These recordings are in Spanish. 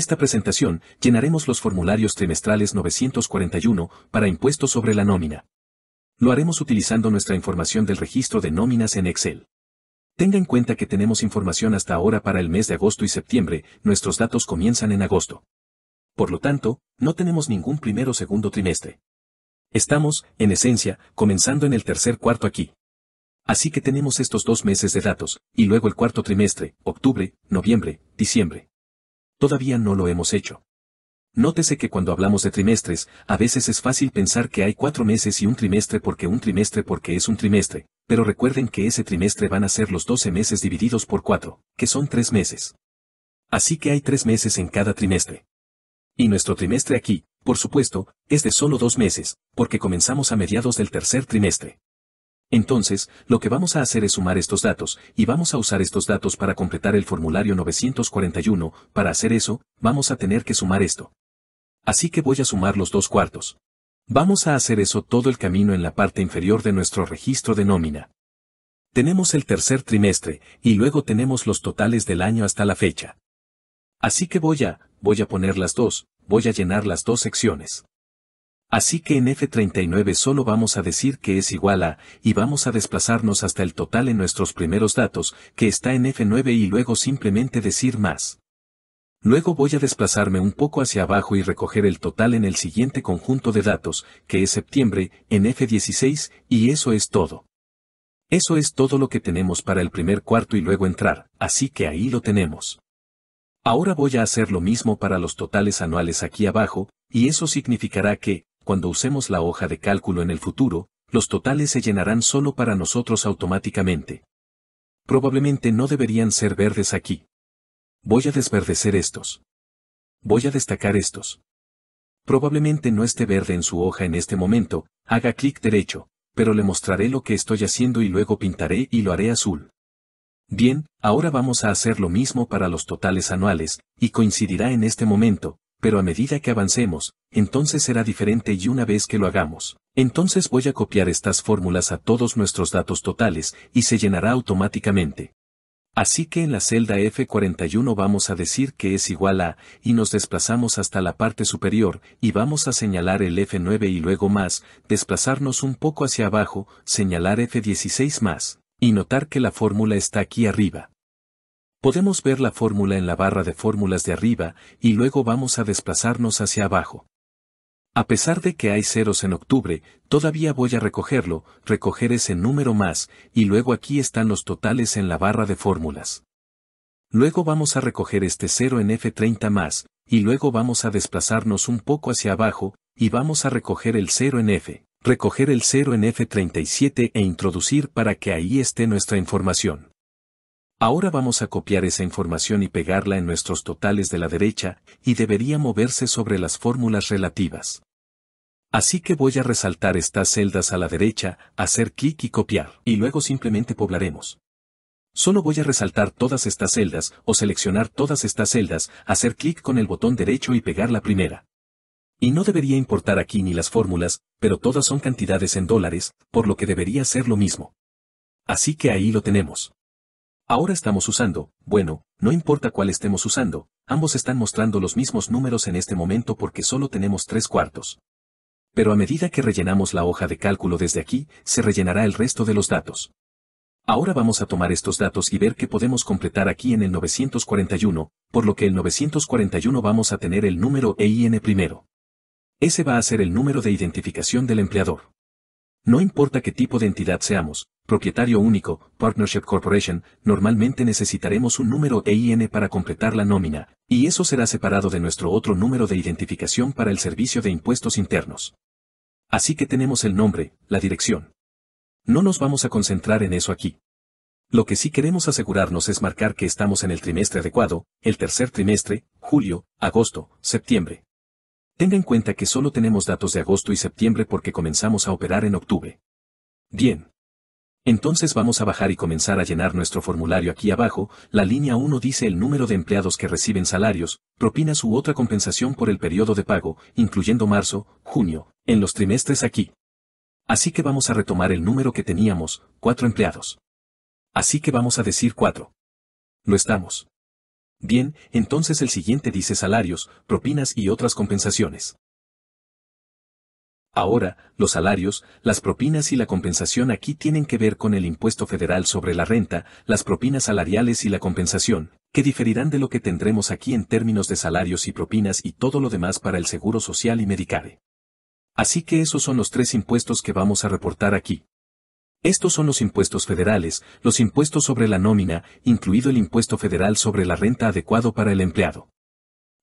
esta presentación, llenaremos los formularios trimestrales 941 para impuestos sobre la nómina. Lo haremos utilizando nuestra información del registro de nóminas en Excel. Tenga en cuenta que tenemos información hasta ahora para el mes de agosto y septiembre, nuestros datos comienzan en agosto. Por lo tanto, no tenemos ningún primero o segundo trimestre. Estamos, en esencia, comenzando en el tercer cuarto aquí. Así que tenemos estos dos meses de datos, y luego el cuarto trimestre, octubre, noviembre, diciembre. Todavía no lo hemos hecho. Nótese que cuando hablamos de trimestres, a veces es fácil pensar que hay cuatro meses y un trimestre porque un trimestre porque es un trimestre, pero recuerden que ese trimestre van a ser los doce meses divididos por cuatro, que son tres meses. Así que hay tres meses en cada trimestre. Y nuestro trimestre aquí, por supuesto, es de solo dos meses, porque comenzamos a mediados del tercer trimestre. Entonces, lo que vamos a hacer es sumar estos datos, y vamos a usar estos datos para completar el formulario 941, para hacer eso, vamos a tener que sumar esto. Así que voy a sumar los dos cuartos. Vamos a hacer eso todo el camino en la parte inferior de nuestro registro de nómina. Tenemos el tercer trimestre, y luego tenemos los totales del año hasta la fecha. Así que voy a, voy a poner las dos, voy a llenar las dos secciones. Así que en F39 solo vamos a decir que es igual a, y vamos a desplazarnos hasta el total en nuestros primeros datos, que está en F9 y luego simplemente decir más. Luego voy a desplazarme un poco hacia abajo y recoger el total en el siguiente conjunto de datos, que es septiembre, en F16, y eso es todo. Eso es todo lo que tenemos para el primer cuarto y luego entrar, así que ahí lo tenemos. Ahora voy a hacer lo mismo para los totales anuales aquí abajo, y eso significará que, cuando usemos la hoja de cálculo en el futuro, los totales se llenarán solo para nosotros automáticamente. Probablemente no deberían ser verdes aquí. Voy a desverdecer estos. Voy a destacar estos. Probablemente no esté verde en su hoja en este momento, haga clic derecho, pero le mostraré lo que estoy haciendo y luego pintaré y lo haré azul. Bien, ahora vamos a hacer lo mismo para los totales anuales, y coincidirá en este momento, pero a medida que avancemos, entonces será diferente y una vez que lo hagamos, entonces voy a copiar estas fórmulas a todos nuestros datos totales y se llenará automáticamente. Así que en la celda F41 vamos a decir que es igual a, y nos desplazamos hasta la parte superior, y vamos a señalar el F9 y luego más, desplazarnos un poco hacia abajo, señalar F16 más, y notar que la fórmula está aquí arriba. Podemos ver la fórmula en la barra de fórmulas de arriba y luego vamos a desplazarnos hacia abajo. A pesar de que hay ceros en octubre, todavía voy a recogerlo, recoger ese número más, y luego aquí están los totales en la barra de fórmulas. Luego vamos a recoger este cero en F30 más, y luego vamos a desplazarnos un poco hacia abajo, y vamos a recoger el cero en F, recoger el cero en F37 e introducir para que ahí esté nuestra información. Ahora vamos a copiar esa información y pegarla en nuestros totales de la derecha, y debería moverse sobre las fórmulas relativas. Así que voy a resaltar estas celdas a la derecha, hacer clic y copiar, y luego simplemente poblaremos. Solo voy a resaltar todas estas celdas, o seleccionar todas estas celdas, hacer clic con el botón derecho y pegar la primera. Y no debería importar aquí ni las fórmulas, pero todas son cantidades en dólares, por lo que debería ser lo mismo. Así que ahí lo tenemos. Ahora estamos usando, bueno, no importa cuál estemos usando, ambos están mostrando los mismos números en este momento porque solo tenemos tres cuartos. Pero a medida que rellenamos la hoja de cálculo desde aquí, se rellenará el resto de los datos. Ahora vamos a tomar estos datos y ver qué podemos completar aquí en el 941, por lo que el 941 vamos a tener el número EIN primero. Ese va a ser el número de identificación del empleador. No importa qué tipo de entidad seamos, propietario único, Partnership Corporation, normalmente necesitaremos un número EIN para completar la nómina, y eso será separado de nuestro otro número de identificación para el servicio de impuestos internos. Así que tenemos el nombre, la dirección. No nos vamos a concentrar en eso aquí. Lo que sí queremos asegurarnos es marcar que estamos en el trimestre adecuado, el tercer trimestre, julio, agosto, septiembre. Tenga en cuenta que solo tenemos datos de agosto y septiembre porque comenzamos a operar en octubre. Bien. Entonces vamos a bajar y comenzar a llenar nuestro formulario aquí abajo, la línea 1 dice el número de empleados que reciben salarios, propinas u otra compensación por el periodo de pago, incluyendo marzo, junio, en los trimestres aquí. Así que vamos a retomar el número que teníamos, 4 empleados. Así que vamos a decir 4. Lo estamos. Bien, entonces el siguiente dice salarios, propinas y otras compensaciones. Ahora, los salarios, las propinas y la compensación aquí tienen que ver con el impuesto federal sobre la renta, las propinas salariales y la compensación, que diferirán de lo que tendremos aquí en términos de salarios y propinas y todo lo demás para el Seguro Social y Medicare. Así que esos son los tres impuestos que vamos a reportar aquí. Estos son los impuestos federales, los impuestos sobre la nómina, incluido el impuesto federal sobre la renta adecuado para el empleado.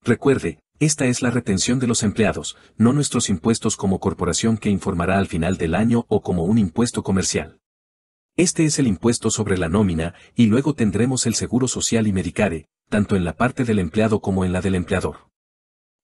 Recuerde, esta es la retención de los empleados, no nuestros impuestos como corporación que informará al final del año o como un impuesto comercial. Este es el impuesto sobre la nómina, y luego tendremos el seguro social y medicare, tanto en la parte del empleado como en la del empleador.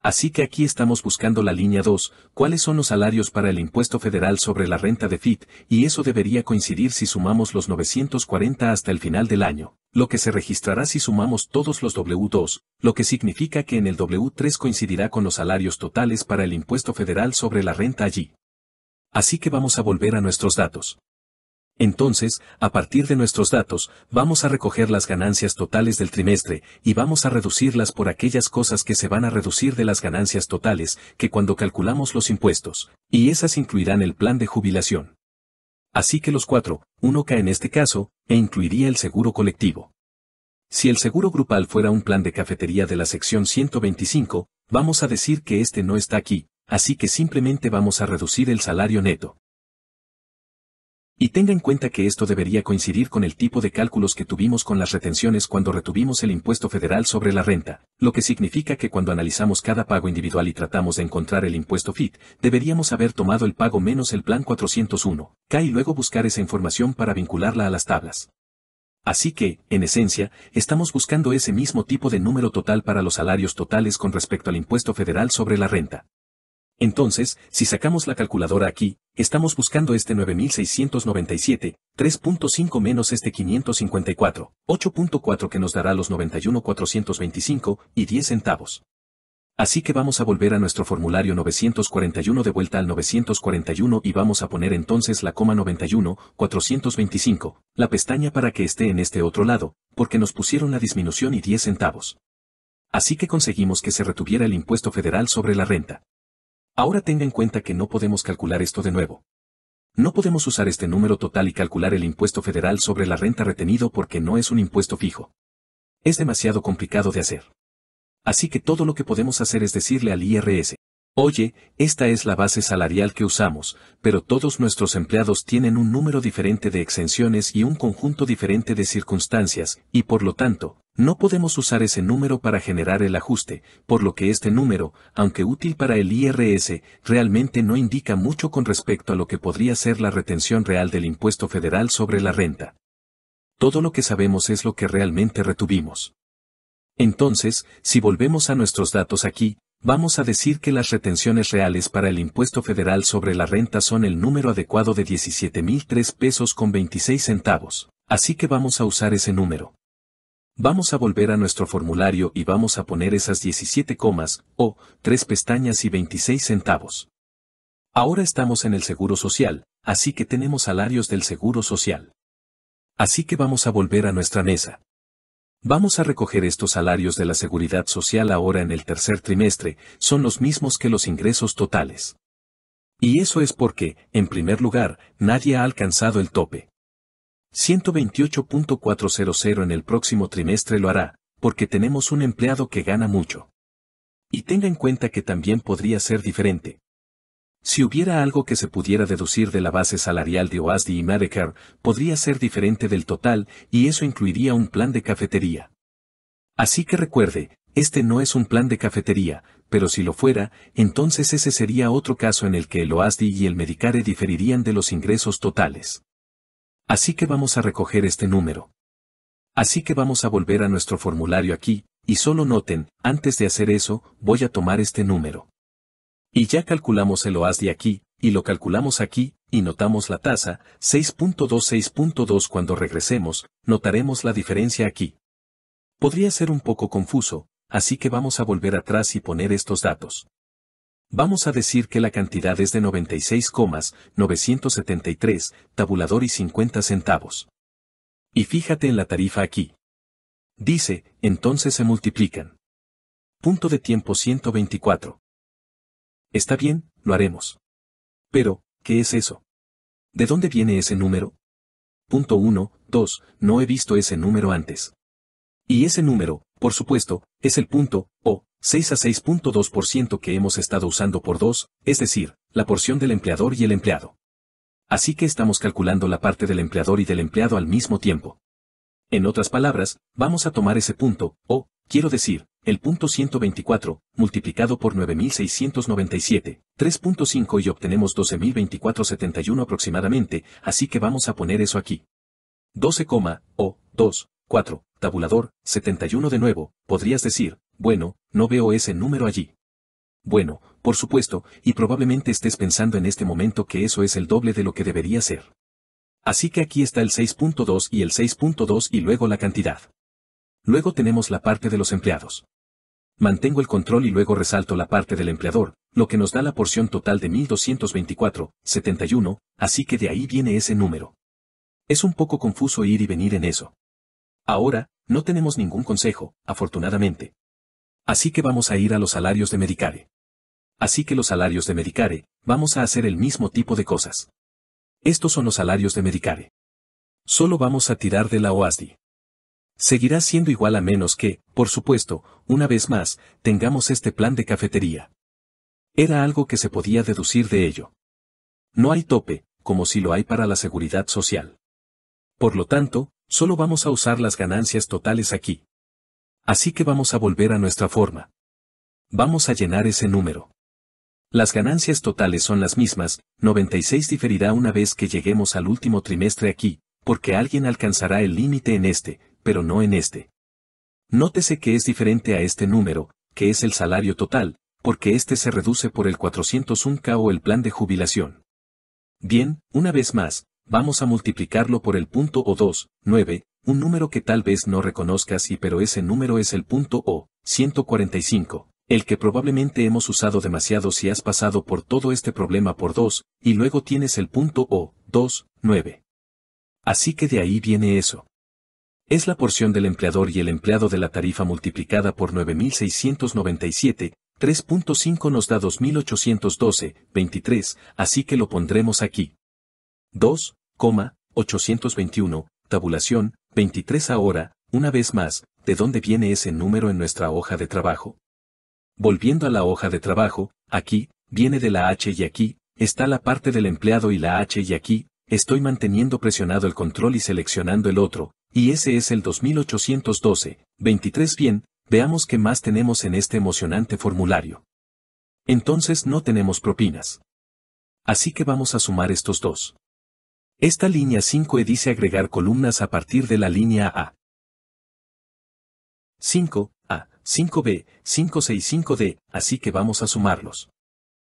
Así que aquí estamos buscando la línea 2, cuáles son los salarios para el impuesto federal sobre la renta de FIT, y eso debería coincidir si sumamos los 940 hasta el final del año, lo que se registrará si sumamos todos los W2, lo que significa que en el W3 coincidirá con los salarios totales para el impuesto federal sobre la renta allí. Así que vamos a volver a nuestros datos. Entonces, a partir de nuestros datos, vamos a recoger las ganancias totales del trimestre y vamos a reducirlas por aquellas cosas que se van a reducir de las ganancias totales que cuando calculamos los impuestos, y esas incluirán el plan de jubilación. Así que los cuatro, uno cae en este caso, e incluiría el seguro colectivo. Si el seguro grupal fuera un plan de cafetería de la sección 125, vamos a decir que este no está aquí, así que simplemente vamos a reducir el salario neto. Y tenga en cuenta que esto debería coincidir con el tipo de cálculos que tuvimos con las retenciones cuando retuvimos el impuesto federal sobre la renta, lo que significa que cuando analizamos cada pago individual y tratamos de encontrar el impuesto FIT, deberíamos haber tomado el pago menos el plan 401, K y luego buscar esa información para vincularla a las tablas. Así que, en esencia, estamos buscando ese mismo tipo de número total para los salarios totales con respecto al impuesto federal sobre la renta. Entonces, si sacamos la calculadora aquí, estamos buscando este 9697, 3.5 menos este 554, 8.4 que nos dará los 91,425 y 10 centavos. Así que vamos a volver a nuestro formulario 941 de vuelta al 941 y vamos a poner entonces la coma 91,425, la pestaña para que esté en este otro lado, porque nos pusieron la disminución y 10 centavos. Así que conseguimos que se retuviera el impuesto federal sobre la renta. Ahora tenga en cuenta que no podemos calcular esto de nuevo. No podemos usar este número total y calcular el impuesto federal sobre la renta retenido porque no es un impuesto fijo. Es demasiado complicado de hacer. Así que todo lo que podemos hacer es decirle al IRS, Oye, esta es la base salarial que usamos, pero todos nuestros empleados tienen un número diferente de exenciones y un conjunto diferente de circunstancias, y por lo tanto, no podemos usar ese número para generar el ajuste, por lo que este número, aunque útil para el IRS, realmente no indica mucho con respecto a lo que podría ser la retención real del impuesto federal sobre la renta. Todo lo que sabemos es lo que realmente retuvimos. Entonces, si volvemos a nuestros datos aquí, Vamos a decir que las retenciones reales para el impuesto federal sobre la renta son el número adecuado de 17.003 pesos con 26 centavos, así que vamos a usar ese número. Vamos a volver a nuestro formulario y vamos a poner esas 17 comas, o, 3 pestañas y 26 centavos. Ahora estamos en el Seguro Social, así que tenemos salarios del Seguro Social. Así que vamos a volver a nuestra mesa. Vamos a recoger estos salarios de la seguridad social ahora en el tercer trimestre, son los mismos que los ingresos totales. Y eso es porque, en primer lugar, nadie ha alcanzado el tope. 128.400 en el próximo trimestre lo hará, porque tenemos un empleado que gana mucho. Y tenga en cuenta que también podría ser diferente, si hubiera algo que se pudiera deducir de la base salarial de OASDI y Medicare, podría ser diferente del total, y eso incluiría un plan de cafetería. Así que recuerde, este no es un plan de cafetería, pero si lo fuera, entonces ese sería otro caso en el que el OASDI y el Medicare diferirían de los ingresos totales. Así que vamos a recoger este número. Así que vamos a volver a nuestro formulario aquí, y solo noten, antes de hacer eso, voy a tomar este número. Y ya calculamos el OAS de aquí, y lo calculamos aquí, y notamos la tasa, 6.26.2 cuando regresemos, notaremos la diferencia aquí. Podría ser un poco confuso, así que vamos a volver atrás y poner estos datos. Vamos a decir que la cantidad es de 96,973, tabulador y 50 centavos. Y fíjate en la tarifa aquí. Dice, entonces se multiplican. Punto de tiempo 124. Está bien, lo haremos. Pero, ¿qué es eso? ¿De dónde viene ese número? Punto 1, 2, no he visto ese número antes. Y ese número, por supuesto, es el punto, o, 6 a 6.2% que hemos estado usando por 2, es decir, la porción del empleador y el empleado. Así que estamos calculando la parte del empleador y del empleado al mismo tiempo. En otras palabras, vamos a tomar ese punto, o, quiero decir, el punto 124, multiplicado por 9697, 3.5 y obtenemos 12024.71 aproximadamente, así que vamos a poner eso aquí. 12, o, 2, 4, tabulador, 71 de nuevo, podrías decir, bueno, no veo ese número allí. Bueno, por supuesto, y probablemente estés pensando en este momento que eso es el doble de lo que debería ser. Así que aquí está el 6.2 y el 6.2 y luego la cantidad. Luego tenemos la parte de los empleados. Mantengo el control y luego resalto la parte del empleador, lo que nos da la porción total de 1,224,71, así que de ahí viene ese número. Es un poco confuso ir y venir en eso. Ahora, no tenemos ningún consejo, afortunadamente. Así que vamos a ir a los salarios de Medicare. Así que los salarios de Medicare, vamos a hacer el mismo tipo de cosas. Estos son los salarios de Medicare. Solo vamos a tirar de la OASDI. Seguirá siendo igual a menos que, por supuesto, una vez más, tengamos este plan de cafetería. Era algo que se podía deducir de ello. No hay tope, como si lo hay para la seguridad social. Por lo tanto, solo vamos a usar las ganancias totales aquí. Así que vamos a volver a nuestra forma. Vamos a llenar ese número. Las ganancias totales son las mismas, 96 diferirá una vez que lleguemos al último trimestre aquí, porque alguien alcanzará el límite en este, pero no en este. Nótese que es diferente a este número, que es el salario total, porque este se reduce por el 401k o el plan de jubilación. Bien, una vez más, vamos a multiplicarlo por el punto o 2, 9, un número que tal vez no reconozcas y pero ese número es el punto o, 145, el que probablemente hemos usado demasiado si has pasado por todo este problema por 2, y luego tienes el punto o, 2, 9. Así que de ahí viene eso es la porción del empleador y el empleado de la tarifa multiplicada por 9.697, 3.5 nos da 2.812, 23, así que lo pondremos aquí. 2, tabulación, 23 ahora, una vez más, ¿de dónde viene ese número en nuestra hoja de trabajo? Volviendo a la hoja de trabajo, aquí, viene de la H y aquí, está la parte del empleado y la H y aquí, estoy manteniendo presionado el control y seleccionando el otro, y ese es el 2812, 23 bien, veamos qué más tenemos en este emocionante formulario. Entonces no tenemos propinas. Así que vamos a sumar estos dos. Esta línea 5E dice agregar columnas a partir de la línea A. 5, A, 5B, 5C y 5 d así que vamos a sumarlos.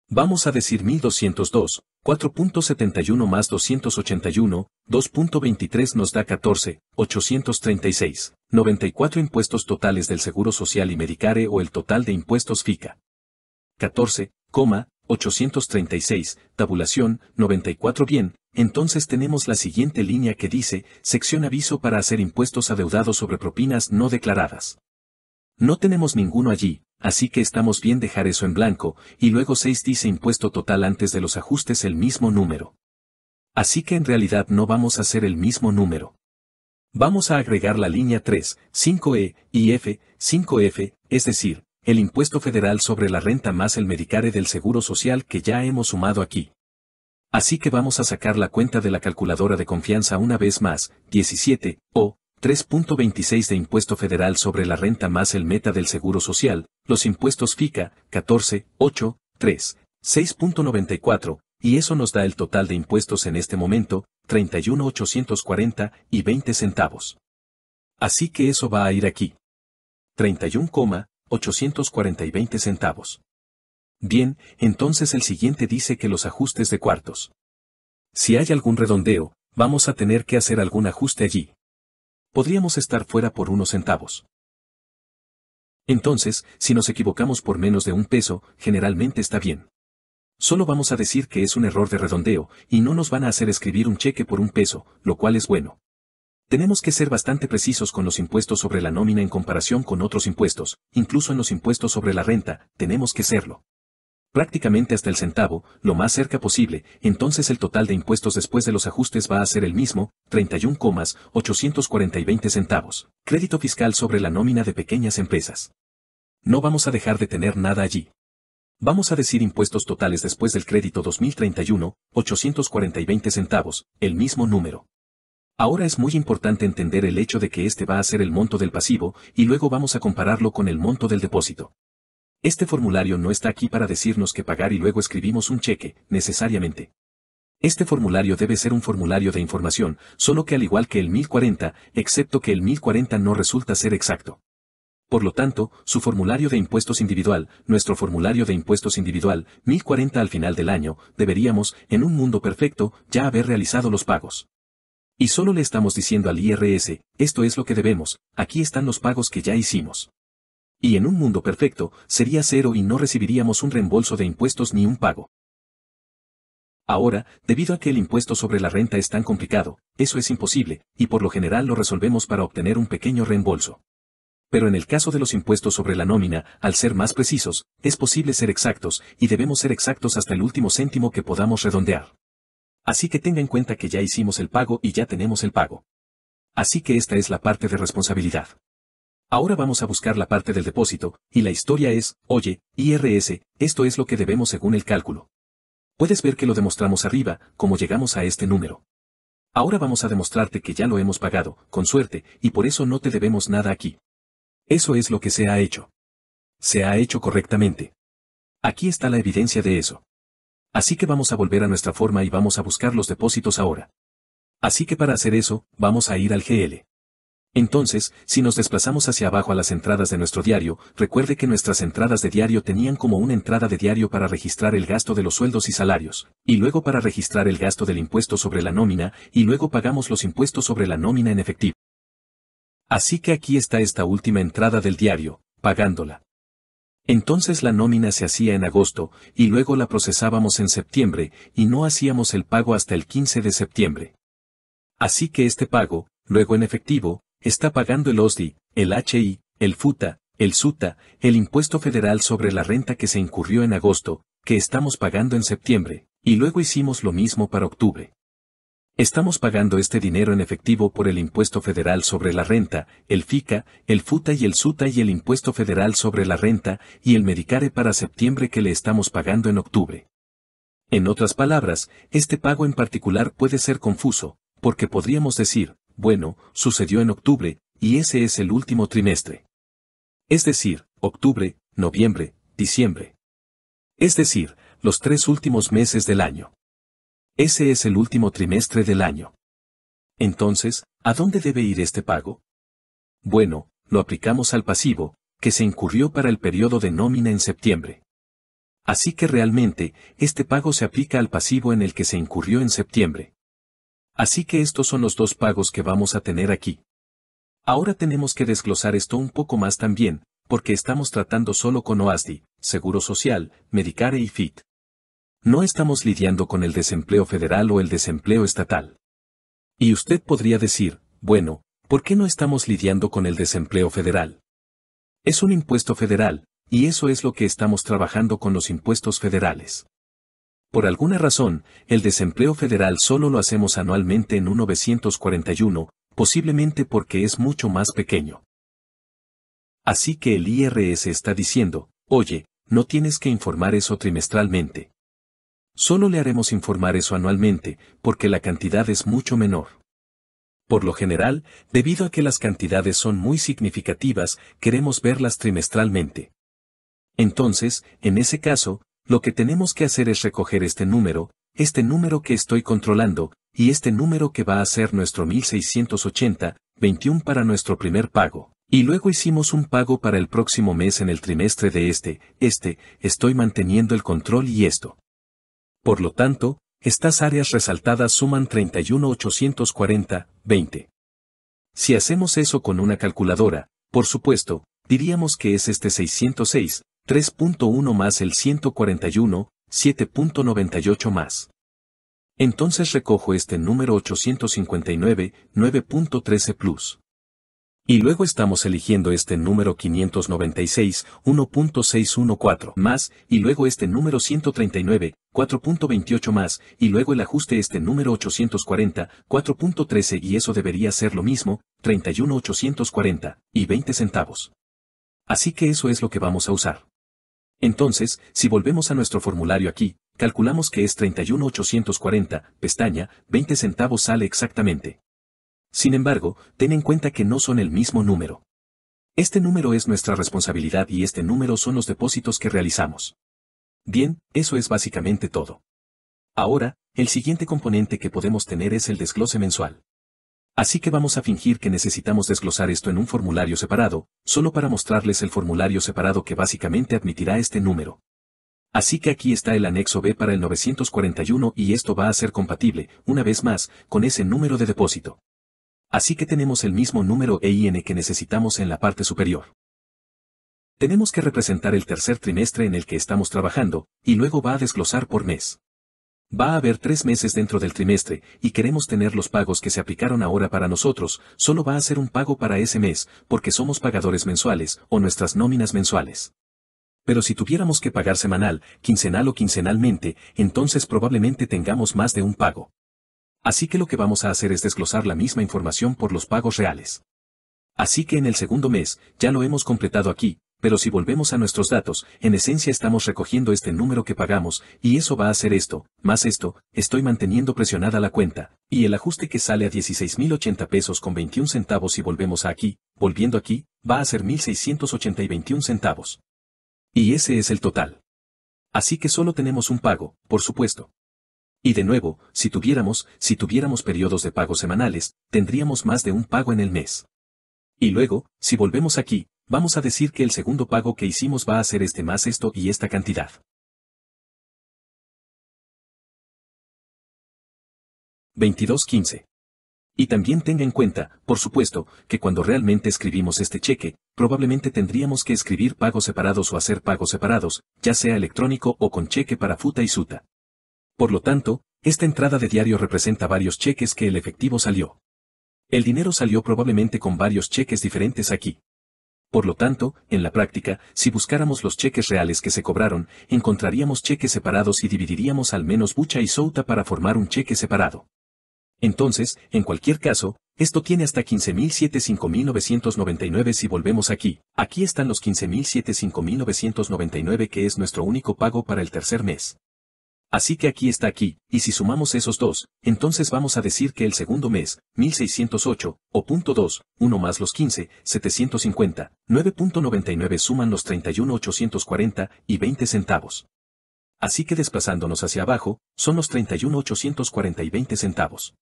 Vamos a decir 1202, 4.71 más 281, 2.23 nos da 14, 836, 94 impuestos totales del Seguro Social y Medicare o el total de impuestos FICA. 14, 836, tabulación, 94 bien, entonces tenemos la siguiente línea que dice, sección aviso para hacer impuestos adeudados sobre propinas no declaradas. No tenemos ninguno allí, así que estamos bien dejar eso en blanco, y luego 6 dice impuesto total antes de los ajustes el mismo número. Así que en realidad no vamos a hacer el mismo número. Vamos a agregar la línea 3, 5E y F, 5F, es decir, el impuesto federal sobre la renta más el Medicare del Seguro Social que ya hemos sumado aquí. Así que vamos a sacar la cuenta de la calculadora de confianza una vez más, 17, o, 3.26 de impuesto federal sobre la renta más el meta del seguro social, los impuestos FICA, 14, 8, 3, 6.94, y eso nos da el total de impuestos en este momento, 31.840 y 20 centavos. Así que eso va a ir aquí. 31,840 y 20 centavos. Bien, entonces el siguiente dice que los ajustes de cuartos. Si hay algún redondeo, vamos a tener que hacer algún ajuste allí podríamos estar fuera por unos centavos. Entonces, si nos equivocamos por menos de un peso, generalmente está bien. Solo vamos a decir que es un error de redondeo, y no nos van a hacer escribir un cheque por un peso, lo cual es bueno. Tenemos que ser bastante precisos con los impuestos sobre la nómina en comparación con otros impuestos, incluso en los impuestos sobre la renta, tenemos que serlo prácticamente hasta el centavo, lo más cerca posible, entonces el total de impuestos después de los ajustes va a ser el mismo, 31,840 centavos. Crédito fiscal sobre la nómina de pequeñas empresas. No vamos a dejar de tener nada allí. Vamos a decir impuestos totales después del crédito 2031, 840 centavos, el mismo número. Ahora es muy importante entender el hecho de que este va a ser el monto del pasivo, y luego vamos a compararlo con el monto del depósito. Este formulario no está aquí para decirnos que pagar y luego escribimos un cheque, necesariamente. Este formulario debe ser un formulario de información, solo que al igual que el 1040, excepto que el 1040 no resulta ser exacto. Por lo tanto, su formulario de impuestos individual, nuestro formulario de impuestos individual, 1040 al final del año, deberíamos, en un mundo perfecto, ya haber realizado los pagos. Y solo le estamos diciendo al IRS, esto es lo que debemos, aquí están los pagos que ya hicimos. Y en un mundo perfecto, sería cero y no recibiríamos un reembolso de impuestos ni un pago. Ahora, debido a que el impuesto sobre la renta es tan complicado, eso es imposible, y por lo general lo resolvemos para obtener un pequeño reembolso. Pero en el caso de los impuestos sobre la nómina, al ser más precisos, es posible ser exactos, y debemos ser exactos hasta el último céntimo que podamos redondear. Así que tenga en cuenta que ya hicimos el pago y ya tenemos el pago. Así que esta es la parte de responsabilidad. Ahora vamos a buscar la parte del depósito, y la historia es, oye, IRS, esto es lo que debemos según el cálculo. Puedes ver que lo demostramos arriba, como llegamos a este número. Ahora vamos a demostrarte que ya lo hemos pagado, con suerte, y por eso no te debemos nada aquí. Eso es lo que se ha hecho. Se ha hecho correctamente. Aquí está la evidencia de eso. Así que vamos a volver a nuestra forma y vamos a buscar los depósitos ahora. Así que para hacer eso, vamos a ir al GL. Entonces, si nos desplazamos hacia abajo a las entradas de nuestro diario, recuerde que nuestras entradas de diario tenían como una entrada de diario para registrar el gasto de los sueldos y salarios, y luego para registrar el gasto del impuesto sobre la nómina, y luego pagamos los impuestos sobre la nómina en efectivo. Así que aquí está esta última entrada del diario, pagándola. Entonces la nómina se hacía en agosto, y luego la procesábamos en septiembre, y no hacíamos el pago hasta el 15 de septiembre. Así que este pago, luego en efectivo, está pagando el OSDI, el HI, el FUTA, el SUTA, el impuesto federal sobre la renta que se incurrió en agosto, que estamos pagando en septiembre, y luego hicimos lo mismo para octubre. Estamos pagando este dinero en efectivo por el impuesto federal sobre la renta, el FICA, el FUTA y el SUTA y el impuesto federal sobre la renta y el Medicare para septiembre que le estamos pagando en octubre. En otras palabras, este pago en particular puede ser confuso, porque podríamos decir, bueno, sucedió en octubre, y ese es el último trimestre. Es decir, octubre, noviembre, diciembre. Es decir, los tres últimos meses del año. Ese es el último trimestre del año. Entonces, ¿a dónde debe ir este pago? Bueno, lo aplicamos al pasivo, que se incurrió para el periodo de nómina en septiembre. Así que realmente, este pago se aplica al pasivo en el que se incurrió en septiembre. Así que estos son los dos pagos que vamos a tener aquí. Ahora tenemos que desglosar esto un poco más también, porque estamos tratando solo con OASDI, Seguro Social, Medicare y FIT. No estamos lidiando con el desempleo federal o el desempleo estatal. Y usted podría decir, bueno, ¿por qué no estamos lidiando con el desempleo federal? Es un impuesto federal, y eso es lo que estamos trabajando con los impuestos federales. Por alguna razón, el desempleo federal solo lo hacemos anualmente en 1941, posiblemente porque es mucho más pequeño. Así que el IRS está diciendo, oye, no tienes que informar eso trimestralmente. Solo le haremos informar eso anualmente, porque la cantidad es mucho menor. Por lo general, debido a que las cantidades son muy significativas, queremos verlas trimestralmente. Entonces, en ese caso, lo que tenemos que hacer es recoger este número, este número que estoy controlando, y este número que va a ser nuestro 1680, 21 para nuestro primer pago. Y luego hicimos un pago para el próximo mes en el trimestre de este, este, estoy manteniendo el control y esto. Por lo tanto, estas áreas resaltadas suman 840, 20. Si hacemos eso con una calculadora, por supuesto, diríamos que es este 606, 3.1 más el 141, 7.98 más. Entonces recojo este número 859, 9.13 plus. Y luego estamos eligiendo este número 596, 1.614 más, y luego este número 139, 4.28 más, y luego el ajuste este número 840, 4.13 y eso debería ser lo mismo, 31.840, y 20 centavos. Así que eso es lo que vamos a usar. Entonces, si volvemos a nuestro formulario aquí, calculamos que es 31.840, pestaña, 20 centavos sale exactamente. Sin embargo, ten en cuenta que no son el mismo número. Este número es nuestra responsabilidad y este número son los depósitos que realizamos. Bien, eso es básicamente todo. Ahora, el siguiente componente que podemos tener es el desglose mensual. Así que vamos a fingir que necesitamos desglosar esto en un formulario separado, solo para mostrarles el formulario separado que básicamente admitirá este número. Así que aquí está el anexo B para el 941 y esto va a ser compatible, una vez más, con ese número de depósito. Así que tenemos el mismo número EIN que necesitamos en la parte superior. Tenemos que representar el tercer trimestre en el que estamos trabajando, y luego va a desglosar por mes. Va a haber tres meses dentro del trimestre, y queremos tener los pagos que se aplicaron ahora para nosotros, solo va a ser un pago para ese mes, porque somos pagadores mensuales, o nuestras nóminas mensuales. Pero si tuviéramos que pagar semanal, quincenal o quincenalmente, entonces probablemente tengamos más de un pago. Así que lo que vamos a hacer es desglosar la misma información por los pagos reales. Así que en el segundo mes, ya lo hemos completado aquí, pero si volvemos a nuestros datos, en esencia estamos recogiendo este número que pagamos, y eso va a ser esto, más esto, estoy manteniendo presionada la cuenta, y el ajuste que sale a 16.080 pesos con 21 centavos y volvemos aquí, volviendo aquí, va a ser 1.680 centavos. Y ese es el total. Así que solo tenemos un pago, por supuesto. Y de nuevo, si tuviéramos, si tuviéramos periodos de pago semanales, tendríamos más de un pago en el mes. Y luego, si volvemos aquí, Vamos a decir que el segundo pago que hicimos va a ser este más esto y esta cantidad. $22.15. Y también tenga en cuenta, por supuesto, que cuando realmente escribimos este cheque, probablemente tendríamos que escribir pagos separados o hacer pagos separados, ya sea electrónico o con cheque para futa y suta. Por lo tanto, esta entrada de diario representa varios cheques que el efectivo salió. El dinero salió probablemente con varios cheques diferentes aquí. Por lo tanto, en la práctica, si buscáramos los cheques reales que se cobraron, encontraríamos cheques separados y dividiríamos al menos Bucha y Souta para formar un cheque separado. Entonces, en cualquier caso, esto tiene hasta 15.7599 si volvemos aquí. Aquí están los 15.759,99 que es nuestro único pago para el tercer mes. Así que aquí está aquí, y si sumamos esos dos, entonces vamos a decir que el segundo mes, 1608, o 2, 1 más los 15, 750, 9.99 suman los 31.840 y 20 centavos. Así que desplazándonos hacia abajo, son los 31.840 y 20 centavos.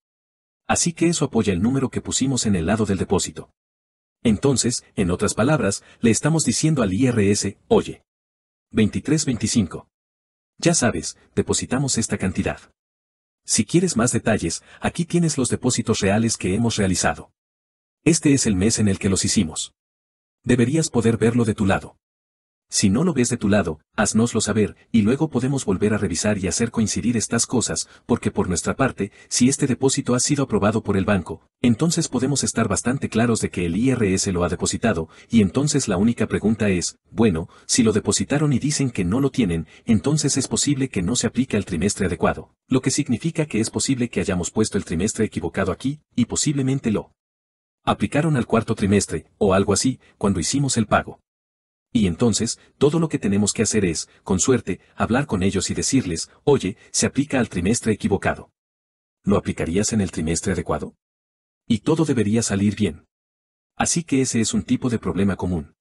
Así que eso apoya el número que pusimos en el lado del depósito. Entonces, en otras palabras, le estamos diciendo al IRS, oye, 2325. Ya sabes, depositamos esta cantidad. Si quieres más detalles, aquí tienes los depósitos reales que hemos realizado. Este es el mes en el que los hicimos. Deberías poder verlo de tu lado. Si no lo ves de tu lado, haznoslo saber, y luego podemos volver a revisar y hacer coincidir estas cosas, porque por nuestra parte, si este depósito ha sido aprobado por el banco, entonces podemos estar bastante claros de que el IRS lo ha depositado, y entonces la única pregunta es, bueno, si lo depositaron y dicen que no lo tienen, entonces es posible que no se aplique al trimestre adecuado, lo que significa que es posible que hayamos puesto el trimestre equivocado aquí, y posiblemente lo aplicaron al cuarto trimestre, o algo así, cuando hicimos el pago. Y entonces, todo lo que tenemos que hacer es, con suerte, hablar con ellos y decirles, oye, se aplica al trimestre equivocado. ¿Lo aplicarías en el trimestre adecuado? Y todo debería salir bien. Así que ese es un tipo de problema común.